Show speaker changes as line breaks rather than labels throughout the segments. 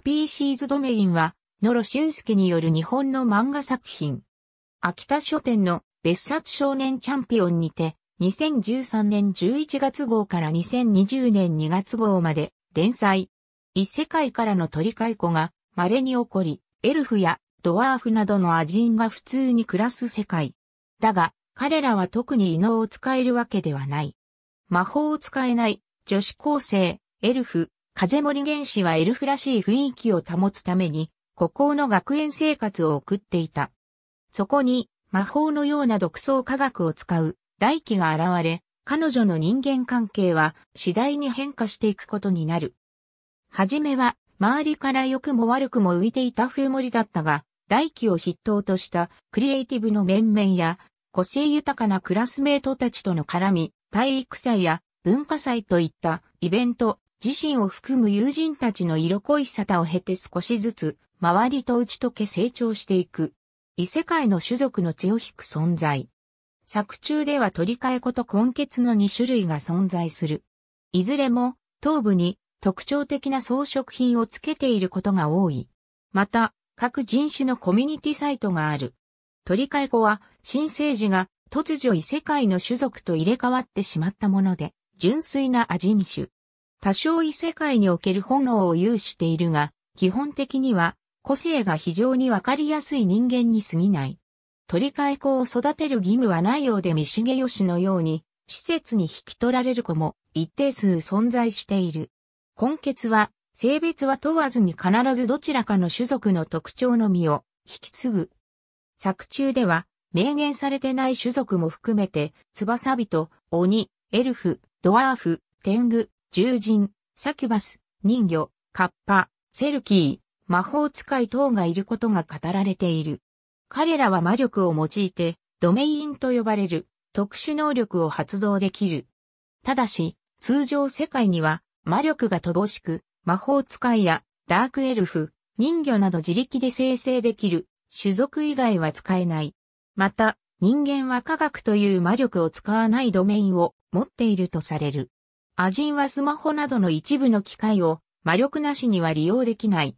スピーシーズドメインは、野呂俊介による日本の漫画作品。秋田書店の別冊少年チャンピオンにて、2013年11月号から2020年2月号まで連載。異世界からの取り替え子が稀に起こり、エルフやドワーフなどのアジンが普通に暮らす世界。だが、彼らは特に異能を使えるわけではない。魔法を使えない、女子高生、エルフ、風森原始はエルフらしい雰囲気を保つために、孤高の学園生活を送っていた。そこに、魔法のような独創科学を使う大器が現れ、彼女の人間関係は次第に変化していくことになる。はじめは、周りから良くも悪くも浮いていた風森だったが、大器を筆頭としたクリエイティブの面々や、個性豊かなクラスメートたちとの絡み、体育祭や文化祭といったイベント、自身を含む友人たちの色濃い沙汰を経て少しずつ、周りと打ち解け成長していく。異世界の種族の血を引く存在。作中では取り替え子と根血の2種類が存在する。いずれも、頭部に特徴的な装飾品をつけていることが多い。また、各人種のコミュニティサイトがある。取り替え子は、新生児が突如異世界の種族と入れ替わってしまったもので、純粋なアジ種。多少異世界における本能を有しているが、基本的には個性が非常にわかりやすい人間に過ぎない。鳥飼子を育てる義務はないようで三重義のように、施設に引き取られる子も一定数存在している。根結は、性別は問わずに必ずどちらかの種族の特徴のみを引き継ぐ。作中では、明言されてない種族も含めて、翼人、鬼、エルフ、ドワーフ、天狗、獣人、サキュバス、人魚、カッパ、セルキー、魔法使い等がいることが語られている。彼らは魔力を用いて、ドメインと呼ばれる特殊能力を発動できる。ただし、通常世界には魔力が乏しく、魔法使いやダークエルフ、人魚など自力で生成できる種族以外は使えない。また、人間は科学という魔力を使わないドメインを持っているとされる。アジンはスマホなどの一部の機械を魔力なしには利用できない。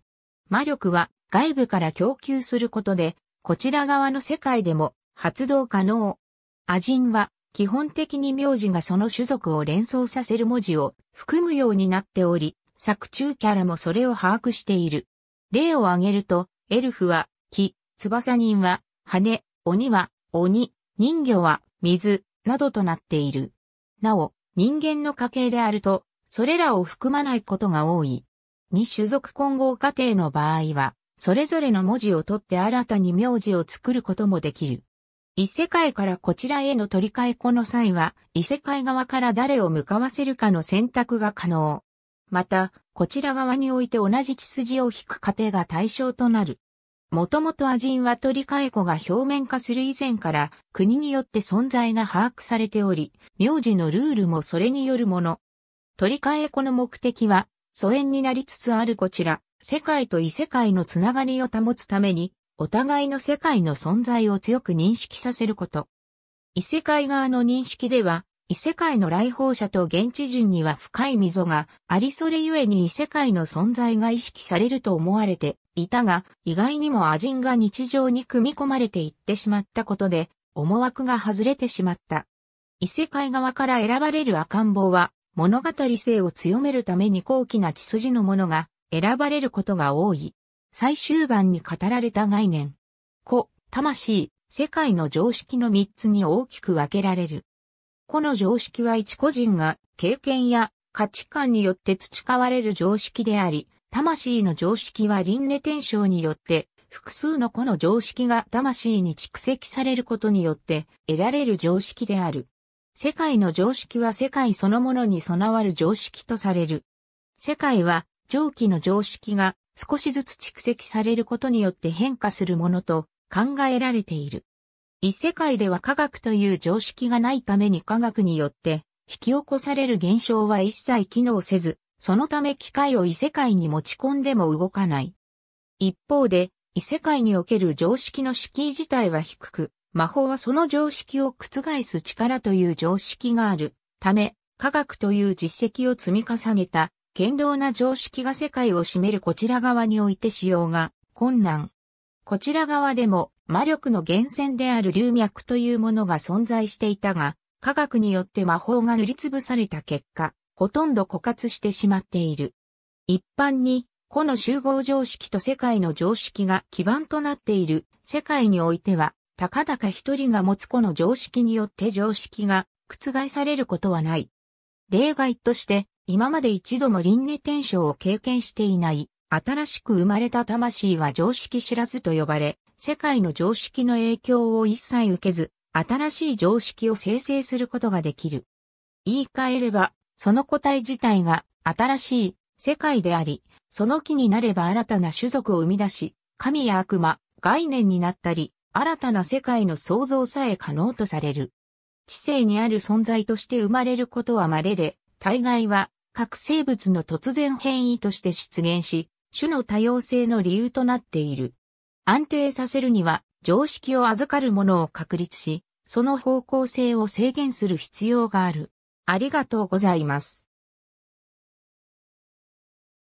魔力は外部から供給することで、こちら側の世界でも発動可能。アジンは基本的に名字がその種族を連想させる文字を含むようになっており、作中キャラもそれを把握している。例を挙げると、エルフは木、翼人は羽、鬼は鬼、人魚は水、などとなっている。なお、人間の家系であると、それらを含まないことが多い。二種族混合家庭の場合は、それぞれの文字を取って新たに名字を作ることもできる。異世界からこちらへの取り替えこの際は、異世界側から誰を向かわせるかの選択が可能。また、こちら側において同じ血筋を引く過程が対象となる。もともとアジンは取り替え子が表面化する以前から国によって存在が把握されており、名字のルールもそれによるもの。取り替え子の目的は、疎遠になりつつあるこちら、世界と異世界のつながりを保つために、お互いの世界の存在を強く認識させること。異世界側の認識では、異世界の来訪者と現地人には深い溝がありそれゆえに異世界の存在が意識されると思われていたが、意外にもアジンが日常に組み込まれていってしまったことで、思惑が外れてしまった。異世界側から選ばれる赤ん坊は、物語性を強めるために高貴な血筋のものが選ばれることが多い。最終盤に語られた概念。子、魂、世界の常識の3つに大きく分けられる。この常識は一個人が経験や価値観によって培われる常識であり、魂の常識は輪廻転生によって複数の個の常識が魂に蓄積されることによって得られる常識である。世界の常識は世界そのものに備わる常識とされる。世界は上記の常識が少しずつ蓄積されることによって変化するものと考えられている。異世界では科学という常識がないために科学によって引き起こされる現象は一切機能せず、そのため機械を異世界に持ち込んでも動かない。一方で、異世界における常識の敷居自体は低く、魔法はその常識を覆す力という常識がある。ため、科学という実績を積み重ねた、堅牢な常識が世界を占めるこちら側において使用が困難。こちら側でも魔力の源泉である流脈というものが存在していたが、科学によって魔法が塗りつぶされた結果、ほとんど枯渇してしまっている。一般に、個の集合常識と世界の常識が基盤となっている世界においては、たかだか一人が持つ個の常識によって常識が覆されることはない。例外として、今まで一度も輪廻転生を経験していない、新しく生まれた魂は常識知らずと呼ばれ、世界の常識の影響を一切受けず、新しい常識を生成することができる。言い換えれば、その個体自体が新しい世界であり、その木になれば新たな種族を生み出し、神や悪魔、概念になったり、新たな世界の創造さえ可能とされる。知性にある存在として生まれることは稀で、大概は各生物の突然変異として出現し、種の多様性の理由となっている。安定させるには常識を預かるものを確立し、その方向性を制限する必要がある。ありがとうございます。